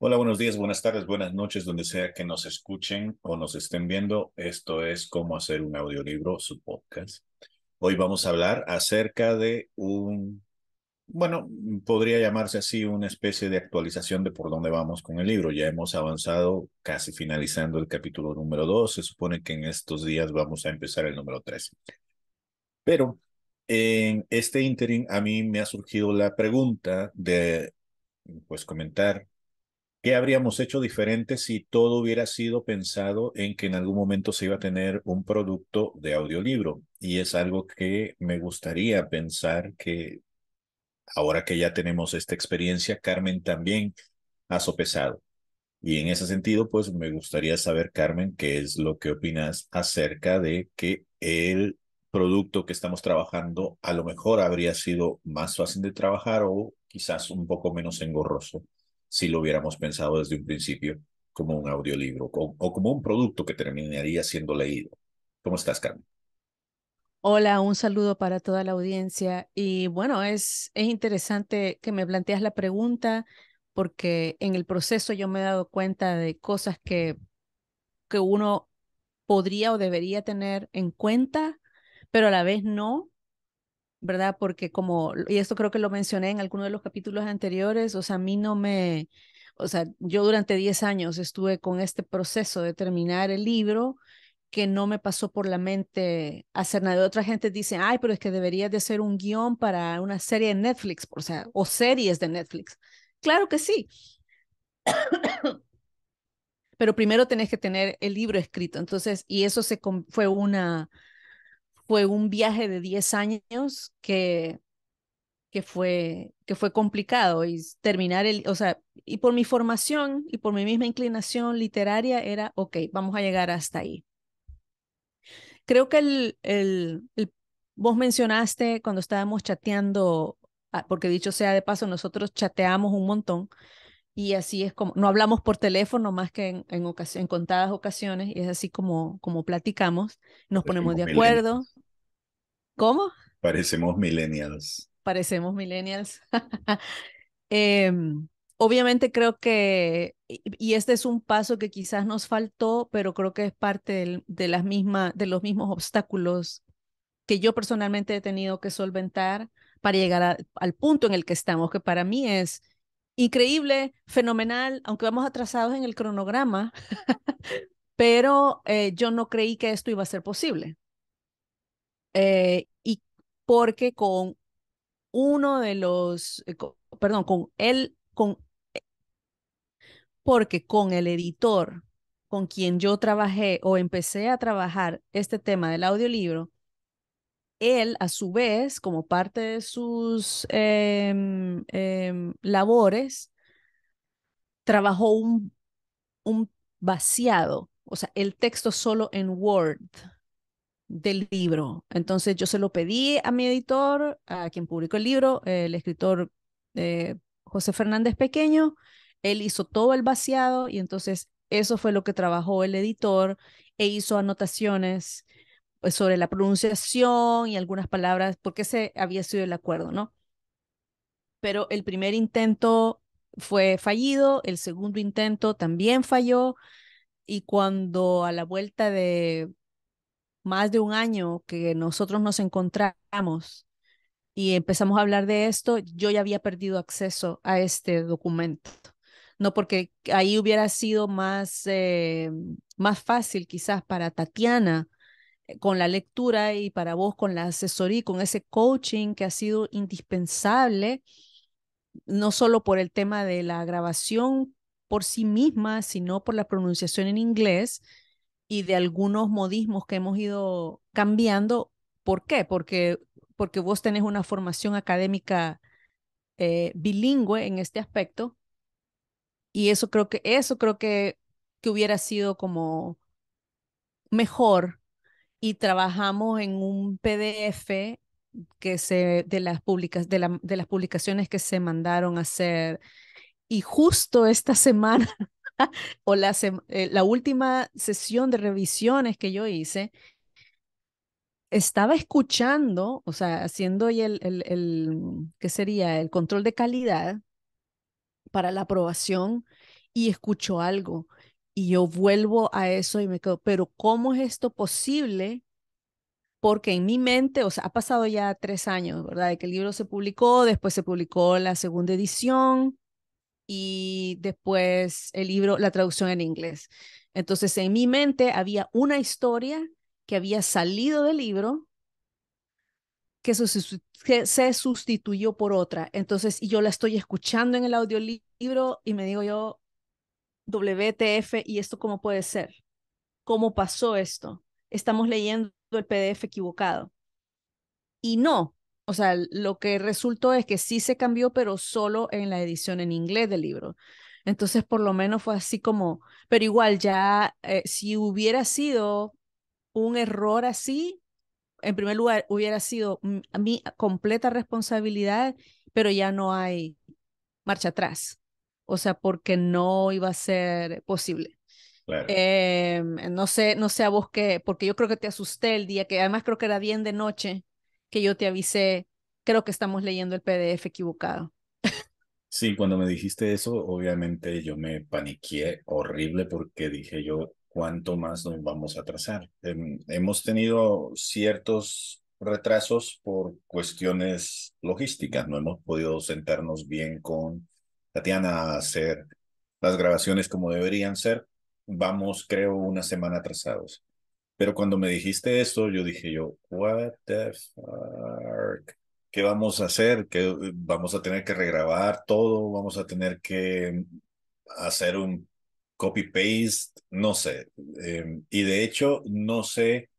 Hola, buenos días, buenas tardes, buenas noches, donde sea que nos escuchen o nos estén viendo. Esto es Cómo hacer un audiolibro, su podcast. Hoy vamos a hablar acerca de un bueno, podría llamarse así una especie de actualización de por dónde vamos con el libro. Ya hemos avanzado casi finalizando el capítulo número 2. Se supone que en estos días vamos a empezar el número 3. Pero en este interim a mí me ha surgido la pregunta de, pues, comentar ¿Qué habríamos hecho diferente si todo hubiera sido pensado en que en algún momento se iba a tener un producto de audiolibro? Y es algo que me gustaría pensar que ahora que ya tenemos esta experiencia, Carmen también ha sopesado. Y en ese sentido, pues me gustaría saber, Carmen, qué es lo que opinas acerca de que el producto que estamos trabajando a lo mejor habría sido más fácil de trabajar o quizás un poco menos engorroso si lo hubiéramos pensado desde un principio como un audiolibro o, como un producto que terminaría siendo leído. ¿Cómo estás, Carmen? Hola, un saludo para toda la audiencia. Y bueno, es, es interesante que me planteas la pregunta porque en el proceso yo me he dado cuenta de cosas que, que uno podría o debería tener en cuenta, pero a la vez no, ¿verdad? Porque como, y esto creo que lo mencioné en alguno de los capítulos anteriores, o sea, a mí no me, o sea, yo durante 10 años estuve con este proceso de terminar el libro que no me pasó por la mente hacer nada. Otra gente dice, ay, pero es que debería de ser un guión para una serie de Netflix, o sea, o series de Netflix. Claro que sí. pero primero tenés que tener el libro escrito. Entonces, y eso se fue una fue un viaje de 10 años que que fue que fue complicado y terminar el, o sea, y por mi formación y por mi misma inclinación literaria era, ok, vamos a llegar hasta ahí. Creo que el, el, vos mencionaste cuando estábamos chateando, ah, porque dicho sea de paso, nosotros chateamos un montón y así es como, no hablamos por teléfono más que en, en, contadas ocasiones y es así como, como platicamos, nos ponemos de acuerdo. ¿Cómo? Parecemos millennials. Parecemos millennials. Em, obviamente creo que y este es un paso que quizás nos faltó, pero creo que es parte del, de, las misma, de los mismos obstáculos que yo personalmente he tenido que solventar para llegar al punto en el que estamos, que para mí es increíble, fenomenal, aunque vamos atrasados en el cronograma, pero eh, yo no creí que esto iba a ser posible. Eh, y porque con uno de los, eh, perdón, con él, con porque con el editor con quien yo trabajé o empecé a trabajar este tema del audiolibro, él a su vez, como parte de sus em, em, labores, trabajó un, vaciado, o sea, el texto solo en Word del libro. Entonces yo se lo pedí a mi editor, a quien publicó el libro, el escritor eh, José Fernández Pequeño, él hizo todo el vaciado y entonces eso fue lo que trabajó el editor e hizo anotaciones pues, sobre la pronunciación y algunas palabras, porque se había sido el acuerdo, ¿no? Pero el primer intento fue fallido, el segundo intento también falló, y cuando a la vuelta de más de un año que nosotros nos encontramos y empezamos a hablar de esto, yo ya había perdido acceso a este documento no porque ahí hubiera sido más, eh, más fácil quizás para Tatiana eh, con la lectura y para vos con la asesoría, con ese coaching que ha sido indispensable, no solo por el tema de la grabación por sí misma, sino por la pronunciación en inglés y de algunos modismos que hemos ido cambiando. ¿Por qué? Porque, porque vos tenés una formación académica eh, bilingüe en este aspecto y eso creo que, eso creo que, hubiera sido como mejor. Y trabajamos en un PDF que se, de, las de, de las publicaciones que se mandaron a hacer. Y justo esta semana, o la, eh, la última sesión de revisiones que yo hice, estaba escuchando, o sea, haciendo el, el, el, ¿qué sería? El control de calidad para la aprobación y escucho algo. Y yo vuelvo a eso y me quedo, pero ¿cómo es esto posible? Porque en mi mente, o sea, ha pasado ya tres años, ¿verdad? De que el libro se publicó, después se publicó la segunda edición y después el libro, la traducción en inglés. Entonces, en mi mente había una historia que había salido del libro que se, sustituyó por otra. Entonces, yo la estoy escuchando en el audiolibro y me digo yo, WTF, ¿y esto cómo puede ser? ¿Cómo pasó esto? Estamos leyendo el PDF equivocado. Y no, o sea, lo que resultó es que sí se cambió, pero solo en la edición en inglés del libro. Entonces, por lo menos fue así como, pero igual ya, eh, si hubiera sido un error así, en primer lugar, hubiera sido a mi completa responsabilidad, pero ya no hay marcha atrás. O sea, porque no iba a ser posible. Eh, no sé, no sé a vos qué, porque yo creo que te asusté el día que, además creo que era bien de noche que yo te avisé, creo que estamos leyendo el PDF equivocado. Sí, cuando me dijiste eso, obviamente yo me paniqué horrible porque dije yo, cuánto más nos vamos a atrasar. Em, hemos tenido ciertos retrasos por cuestiones logísticas. No hemos podido sentarnos bien con Tatiana a hacer las grabaciones como deberían ser. Vamos, creo, una semana atrasados. Pero cuando me dijiste esto, yo dije yo, what the fuck? ¿Qué vamos a hacer? ¿Qué, vamos a tener que regrabar todo? ¿Vamos a tener que hacer un copy-paste, no sé. Em, y de hecho, no sé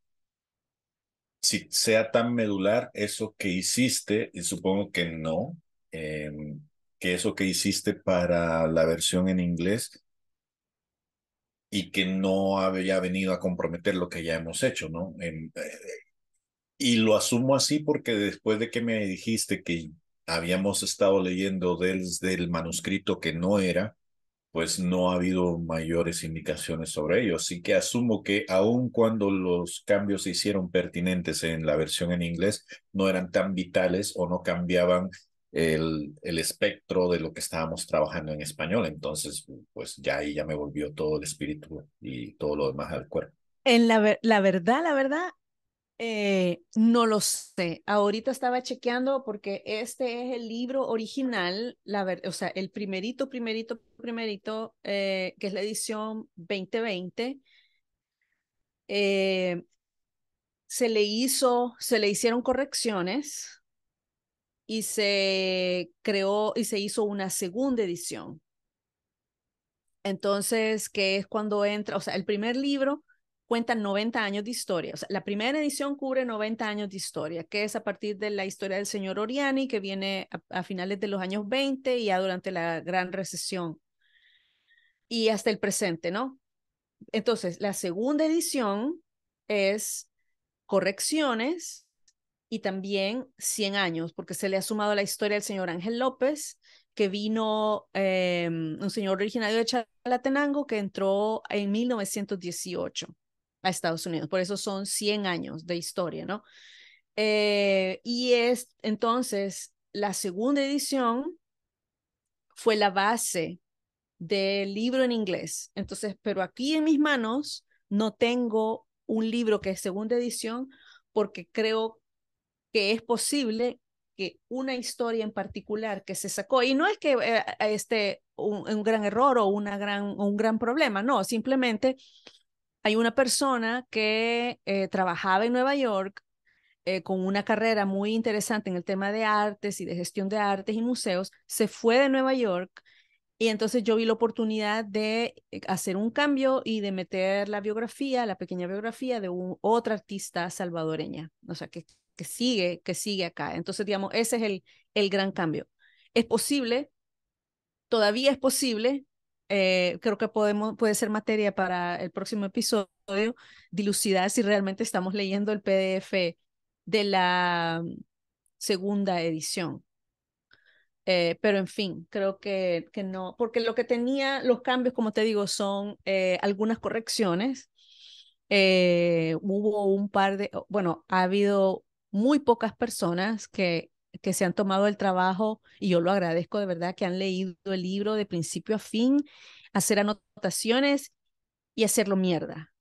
si sea tan medular eso que hiciste, y supongo que no, em, que eso que hiciste para la versión en inglés y que no había venido a comprometer lo que ya hemos hecho, ¿no? Em, eh, y lo asumo así porque después de que me dijiste que habíamos estado leyendo desde el manuscrito que no era, pues no ha habido mayores indicaciones sobre ello. Así que asumo que aun cuando los cambios se hicieron pertinentes en la versión en inglés, no eran tan vitales o no cambiaban el, el espectro de lo que estábamos trabajando en español. Entonces, pues ya ahí ya me volvió todo el espíritu y todo lo demás al cuerpo. En la, la verdad, la verdad, eh, no lo sé. Ahorita estaba chequeando porque este es el libro original, la o sea, el primerito, primerito, primerito, eh, que es la edición 2020. Eh, se le hizo, se le hicieron correcciones y se creó y se hizo una segunda edición. Entonces, que es cuando entra, o sea, el primer libro cuenta 90 años de historia. O sea, la primera edición cubre 90 años de historia, que es a partir de la historia del señor Oriani, que viene a, finales de los años 20 y ya durante la gran recesión y hasta el presente, ¿no? Entonces, la segunda edición es correcciones y también 100 años, porque se le ha sumado la historia del señor Ángel López, que vino em, un señor originario de Chalatenango que entró en 1918 a Estados Unidos. Por eso son 100 años de historia, ¿no? Eh, y es entonces la segunda edición fue la base del libro en inglés. Entonces, pero aquí en mis manos no tengo un libro que es segunda edición porque creo que es posible que una historia en particular que se sacó, y no es que eh, este un, un, gran error o una gran, un gran problema, no, simplemente hay una persona que eh, trabajaba en Nueva York eh, con una carrera muy interesante en el tema de artes y de gestión de artes y museos, se fue de Nueva York y entonces yo vi la oportunidad de eh, hacer un cambio y de meter la biografía, la pequeña biografía de otra artista salvadoreña, o sea, que, que sigue, que sigue acá. Entonces, digamos, ese es el, el gran cambio. Es posible, todavía es posible eh, creo que podemos, puede ser materia para el próximo episodio, dilucidar si realmente estamos leyendo el PDF de la segunda edición. Eh, pero en fin, creo que, que, no, porque lo que tenía los cambios, como te digo, son eh, algunas correcciones. hubo un par de, bueno, ha habido muy pocas personas que que se han tomado el trabajo, y yo lo agradezco de verdad, que han leído el libro de principio a fin, hacer anotaciones y hacerlo mierda,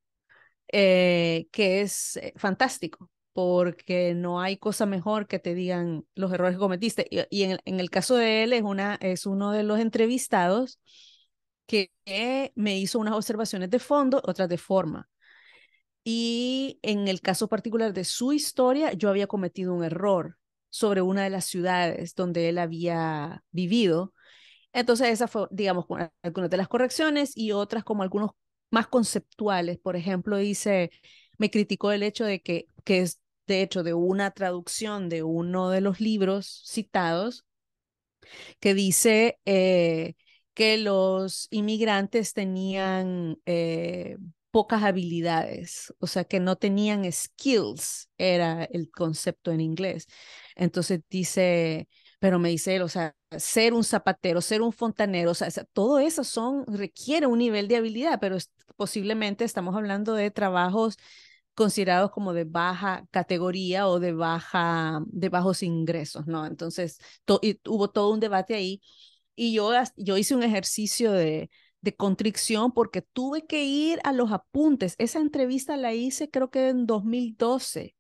eh, que es eh, fantástico, porque no hay cosa mejor que te digan los errores que cometiste. Y, en, el caso de él es, una, es uno de los entrevistados que me hizo unas observaciones de fondo, otras de forma. Y en el caso particular de su historia, yo había cometido un error sobre una de las ciudades donde él había vivido. Entonces, esa fue, digamos, algunas de las correcciones y otras como algunos más conceptuales. Por ejemplo, dice, me criticó el hecho de que, que es de hecho de una traducción de uno de los libros citados, que dice eh, que los inmigrantes tenían eh, pocas habilidades, o sea, que no tenían skills, era el concepto en inglés. Entonces dice, pero me dice o sea, ser un zapatero, ser un fontanero, o sea, todo eso son, requiere un nivel de habilidad, pero posiblemente estamos hablando de trabajos considerados como de baja categoría o de baja de bajos ingresos, ¿no? Entonces, hubo todo un debate ahí y yo yo hice un ejercicio de de contrición porque tuve que ir a los apuntes. Esa entrevista la hice creo que en 2012.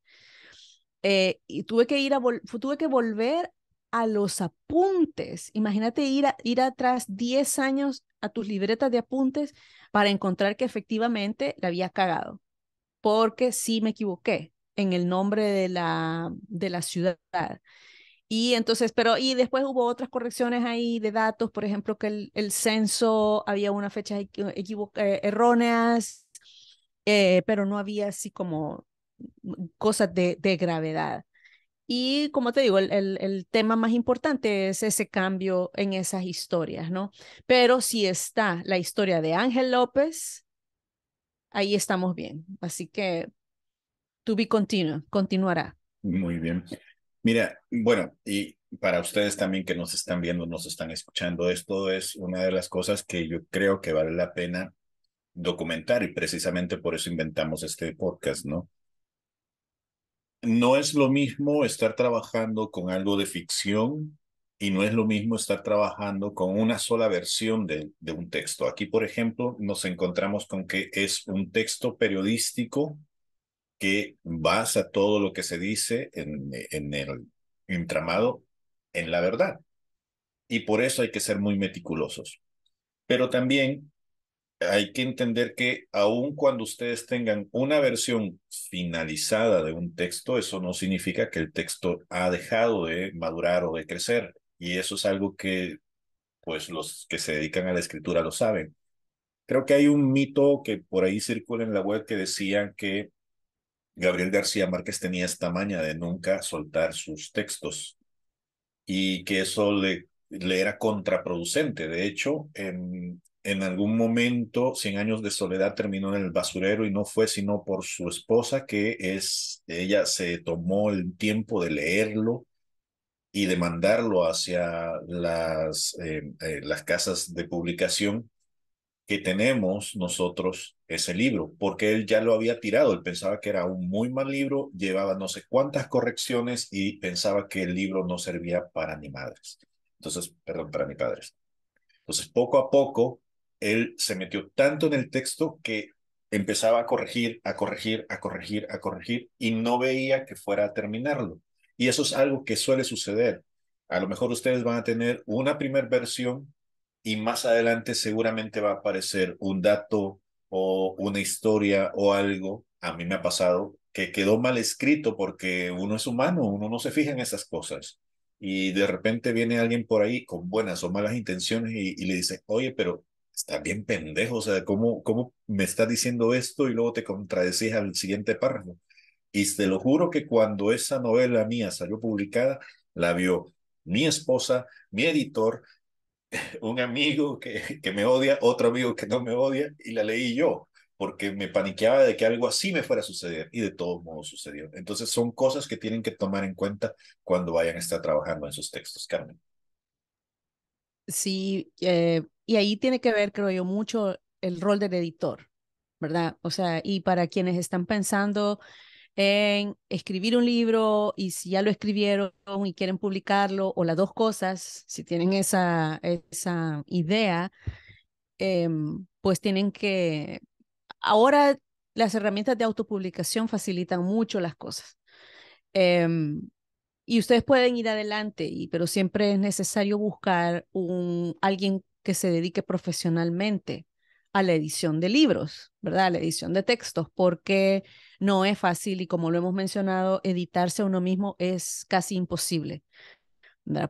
Eh, y tuve que ir a tuve que volver a los apuntes. Imagínate ir, a, ir atrás 10 años a tus libretas de apuntes para encontrar que efectivamente la había cagado, porque sí me equivoqué en el nombre de la, de la ciudad. Y entonces, pero, y después hubo otras correcciones ahí de datos, por ejemplo, que el, el censo había unas fechas eh, erróneas, eh, pero no había así como cosas de, de gravedad. Y como te digo, el, el, tema más importante es ese cambio en esas historias, ¿no? Pero si está la historia de Ángel López, ahí estamos bien. Así que to be continue, continuará. Muy bien. Mira, bueno, y para ustedes también que nos están viendo, nos están escuchando, esto es una de las cosas que yo creo que vale la pena documentar y precisamente por eso inventamos este podcast, ¿no? No es lo mismo estar trabajando con algo de ficción y no es lo mismo estar trabajando con una sola versión de, un texto. Aquí, por ejemplo, nos encontramos con que es un texto periodístico que basa todo lo que se dice en, en el entramado en la verdad. Y por eso hay que ser muy meticulosos. Pero también hay que entender que aun cuando ustedes tengan una versión finalizada de un texto, eso no significa que el texto ha dejado de madurar o de crecer. Y eso es algo que pues los que se dedican a la escritura lo saben. Creo que hay un mito que por ahí circula en la web que decían que Gabriel García Márquez tenía esta maña de nunca soltar sus textos y que eso le, era contraproducente. De hecho, en, algún momento, Cien Años de Soledad terminó en el basurero y no fue sino por su esposa que es, ella se tomó el tiempo de leerlo y de mandarlo hacia las, eh, eh, las casas de publicación que tenemos nosotros ese libro, porque él ya lo había tirado, él pensaba que era un muy mal libro, llevaba no sé cuántas correcciones y pensaba que el libro no servía para ni madres. Entonces, perdón, para mis padres. Entonces, poco a poco, él se metió tanto en el texto que empezaba a corregir, a corregir, a corregir, a corregir y no veía que fuera a terminarlo. Y eso es algo que suele suceder. A lo mejor ustedes van a tener una primera versión y más adelante seguramente va a aparecer un dato o una historia o algo, a mí me ha pasado, que quedó mal escrito porque uno es humano, uno no se fija en esas cosas. Y de repente viene alguien por ahí con buenas o malas intenciones y, le dice, oye, pero está bien pendejo, o sea, ¿cómo, ¿cómo me estás diciendo esto y luego te contradecís al siguiente párrafo? Y te lo juro que cuando esa novela mía salió publicada, la vio mi esposa, mi editor, un amigo que, que me odia, otro amigo que no me odia, y la leí yo, porque me paniqueaba de que algo así me fuera a suceder, y de todos modos sucedió. Entonces son cosas que tienen que tomar en cuenta cuando vayan a estar trabajando en sus textos, Carmen. Sí, eh, y ahí tiene que ver, creo yo, mucho el rol del editor, ¿verdad? O sea, y para quienes están pensando en escribir un libro y si ya lo escribieron y quieren publicarlo, o las dos cosas, si tienen esa, esa idea, em, pues tienen que... Ahora las herramientas de autopublicación facilitan mucho las cosas. Em, y ustedes pueden ir adelante, pero siempre es necesario buscar un, alguien que se dedique profesionalmente a la edición de libros, ¿verdad? A la edición de textos, porque no es fácil y como lo hemos mencionado, editarse a uno mismo es casi imposible.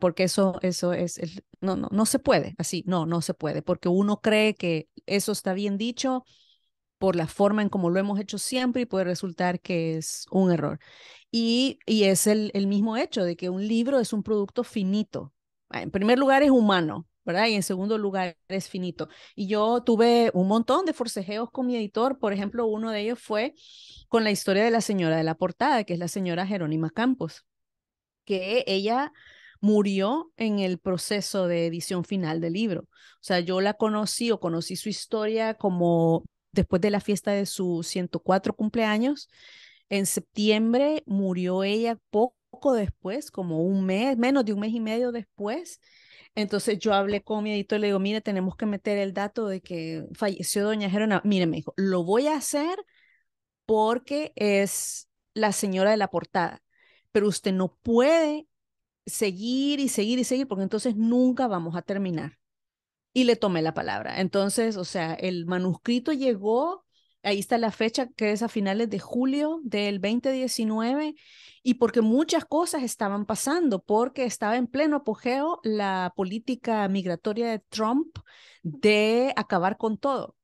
Porque eso, eso es, no, no, no se puede, así, no, no se puede, porque uno cree que eso está bien dicho por la forma en como lo hemos hecho siempre y puede resultar que es un error. Y, y es el, el mismo hecho de que un libro es un producto finito. En primer lugar, es humano, ¿verdad? Y en segundo lugar es finito. Y yo tuve un montón de forcejeos con mi editor, por ejemplo, uno de ellos fue con la historia de la señora de la portada, que es la señora Jerónima Campos, que ella murió en el proceso de edición final del libro. O sea, yo la conocí o conocí su historia como después de la fiesta de su 104 cumpleaños. En septiembre murió ella poco después, como un mes, menos de un mes y medio después entonces yo hablé con mi editor, y le digo, mire, tenemos que meter el dato de que falleció doña Gerona. Mire, me dijo, lo voy a hacer porque es la señora de la portada, pero usted no puede seguir y seguir y seguir porque entonces nunca vamos a terminar. Y le tomé la palabra. Entonces, o sea, el manuscrito llegó Ahí está la fecha que es a finales de julio del 2019 y porque muchas cosas estaban pasando, porque estaba en pleno apogeo la política migratoria de Trump de acabar con todo.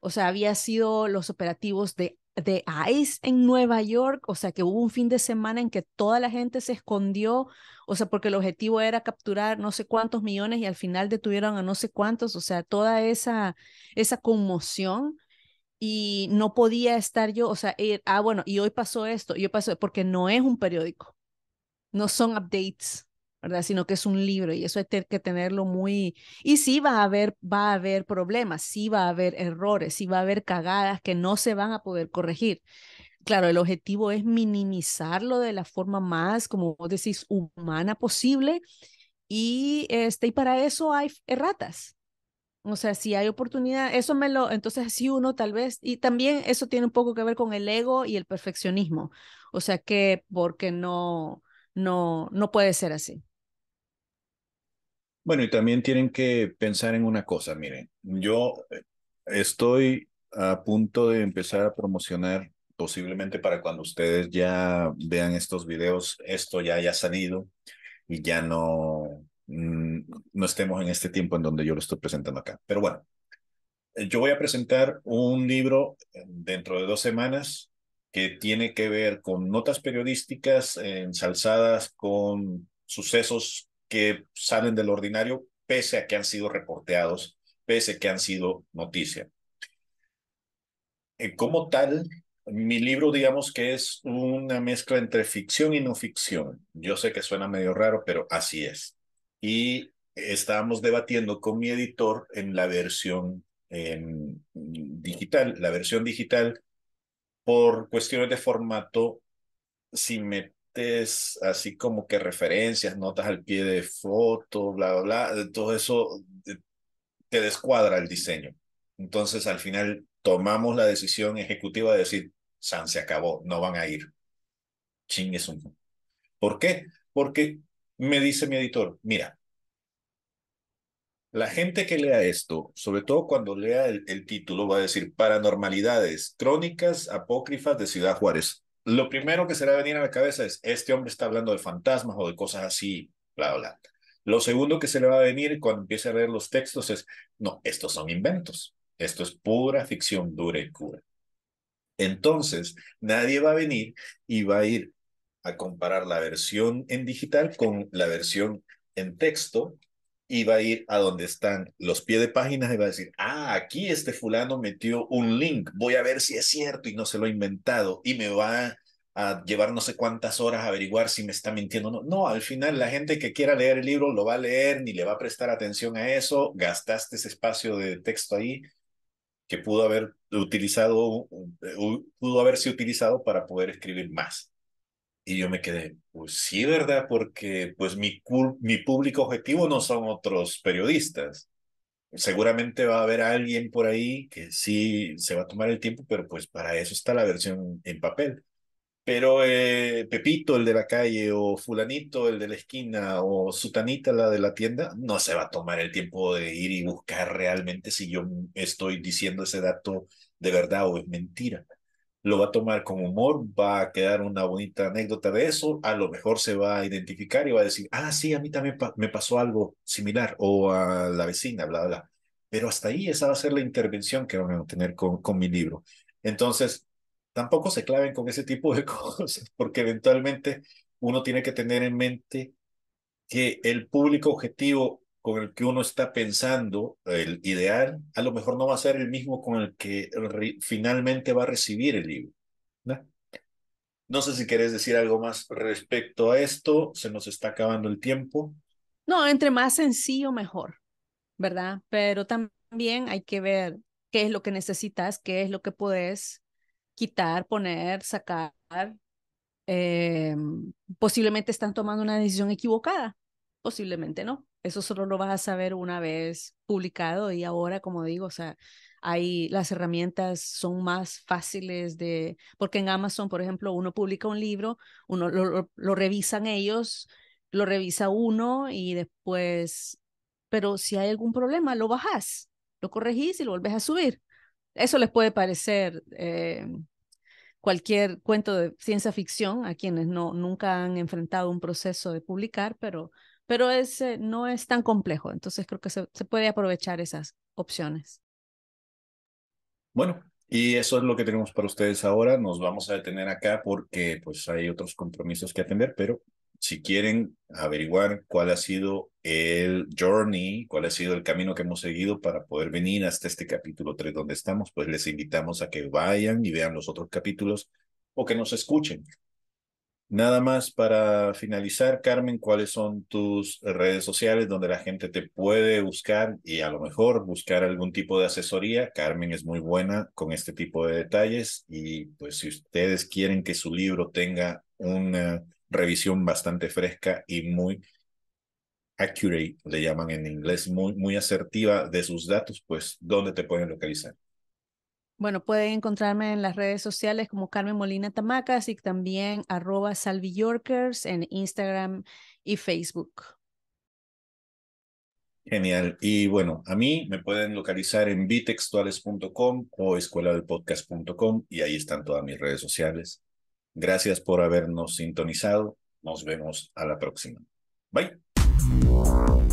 O sea, había sido los operativos de, de ICE en Nueva York, o sea, que hubo un fin de semana en que toda la gente se escondió, o sea, porque el objetivo era capturar no sé cuántos millones y al final detuvieron a no sé cuántos, o sea, toda esa, esa conmoción y no podía estar yo, o sea, ir, eh, ah, bueno, y hoy pasó esto, y pasó, porque no es un periódico, no son updates, ¿verdad? Sino que es un libro y eso hay que tenerlo muy, y sí va a haber, va a haber problemas, sí va a haber errores, sí va a haber cagadas que no se van a poder corregir. Claro, el objetivo es minimizarlo de la forma más, como vos decís, humana posible. Y, este, y para eso hay erratas, o sea, si hay oportunidad, eso me lo, entonces si uno tal vez, y también eso tiene un poco que ver con el ego y el perfeccionismo. O sea que, porque no, no, no puede ser así. Bueno, y también tienen que pensar en una cosa, miren, yo eh, estoy a punto de empezar a promocionar, posiblemente para cuando ustedes ya vean estos videos, esto ya haya salido y ya no, no estemos en este tiempo en donde yo lo estoy presentando acá. Pero bueno, eh, yo voy a presentar un libro eh, dentro de dos semanas que tiene que ver con notas periodísticas ensalzadas con sucesos que salen del ordinario, pese a que han sido reporteados, pese a que han sido noticia. Eh, como tal, mi libro, digamos que es una mezcla entre ficción y no ficción. Yo sé que suena medio raro, pero así es y estábamos debatiendo con mi editor en la versión digital. La versión digital, por cuestiones de formato, si metes así como que referencias, notas al pie de foto, bla, bla, bla, todo eso eh, te descuadra el diseño. Entonces, al final, tomamos la decisión ejecutiva de decir, San se acabó, no van a ir. es un. ¿Por qué? Porque me dice mi editor, mira, la gente que lea esto, sobre todo cuando lea el, título, va a decir Paranormalidades, Crónicas Apócrifas de Ciudad Juárez. Lo primero que se le va a venir a la cabeza es, este hombre está hablando de fantasmas o de cosas así, bla, bla. Lo segundo que se le va a venir cuando empiece a leer los textos es, no, estos son inventos, esto es pura ficción dura y cura. Entonces, nadie va a venir y va a ir a comparar la versión en digital con la versión en texto y va a ir a donde están los pie de páginas y va a decir, ah, aquí este fulano metió un link, voy a ver si es cierto y no se lo ha inventado y me va a llevar no sé cuántas horas a averiguar si me está mintiendo o no. No, al final la gente que quiera leer el libro lo va a leer, ni le va a prestar atención a eso, gastaste ese espacio de texto ahí que pudo haber utilizado, pudo haberse utilizado para poder escribir más. Y yo me quedé, pues sí, ¿verdad? Porque pues mi, mi público objetivo no son otros periodistas. Seguramente va a haber alguien por ahí que sí se va a tomar el tiempo, pero pues para eso está la versión en papel. Pero eh, Pepito, el de la calle, o fulanito, el de la esquina, o sutanita, la de la tienda, no se va a tomar el tiempo de ir y buscar realmente si yo estoy diciendo ese dato de verdad o es mentira lo va a tomar con humor, va a quedar una bonita anécdota de eso, a lo mejor se va a identificar y va a decir, ah, sí, a mí también me pasó algo similar o a la vecina, bla, bla. Pero hasta ahí esa va a ser la intervención que van a tener con, con mi libro. Entonces, tampoco se claven con ese tipo de cosas, porque eventualmente uno tiene que tener en mente que el público objetivo con el que uno está pensando el ideal, a lo mejor no va a ser el mismo con el que finalmente va a recibir el libro. ¿no? sé si querés decir algo más respecto a esto, se nos está acabando el tiempo. No, entre más sencillo, mejor, ¿verdad? Pero también hay que ver qué es lo que necesitas, qué es lo que puedes quitar, poner, sacar. Eh, posiblemente están tomando una decisión equivocada, posiblemente no. Eso solo lo vas a saber una vez publicado y ahora, como digo, o sea, las herramientas son más fáciles de, porque en Amazon, por ejemplo, uno publica un libro, uno lo, revisan ellos, lo revisa uno y después, pero si hay algún problema, lo bajas, lo corregís y lo volvés a subir. Eso les puede parecer eh, cualquier cuento de ciencia ficción a quienes no, nunca han enfrentado un proceso de publicar, pero pero no es tan complejo, entonces creo que se, puede aprovechar esas opciones. Bueno, y eso es lo que tenemos para ustedes ahora. Nos vamos a detener acá porque pues hay otros compromisos que atender, pero si quieren averiguar cuál ha sido el journey, cuál ha sido el camino que hemos seguido para poder venir hasta este capítulo 3 donde estamos, pues les invitamos a que vayan y vean los otros capítulos o que nos escuchen. Nada más para finalizar, Carmen, ¿cuáles son tus redes sociales donde la gente te puede buscar y a lo mejor buscar algún tipo de asesoría? Carmen es muy buena con este tipo de detalles y pues si ustedes quieren que su libro tenga una revisión bastante fresca y muy accurate, le llaman en inglés, muy, muy asertiva de sus datos, pues ¿dónde te pueden localizar? Bueno, pueden encontrarme en las redes sociales como Carmen Molina Tamacas y también arroba Yorkers en Instagram y Facebook. Genial. Y bueno, a mí me pueden localizar en bitextuales.com o podcast.com y ahí están todas mis redes sociales. Gracias por habernos sintonizado. Nos vemos a la próxima. Bye.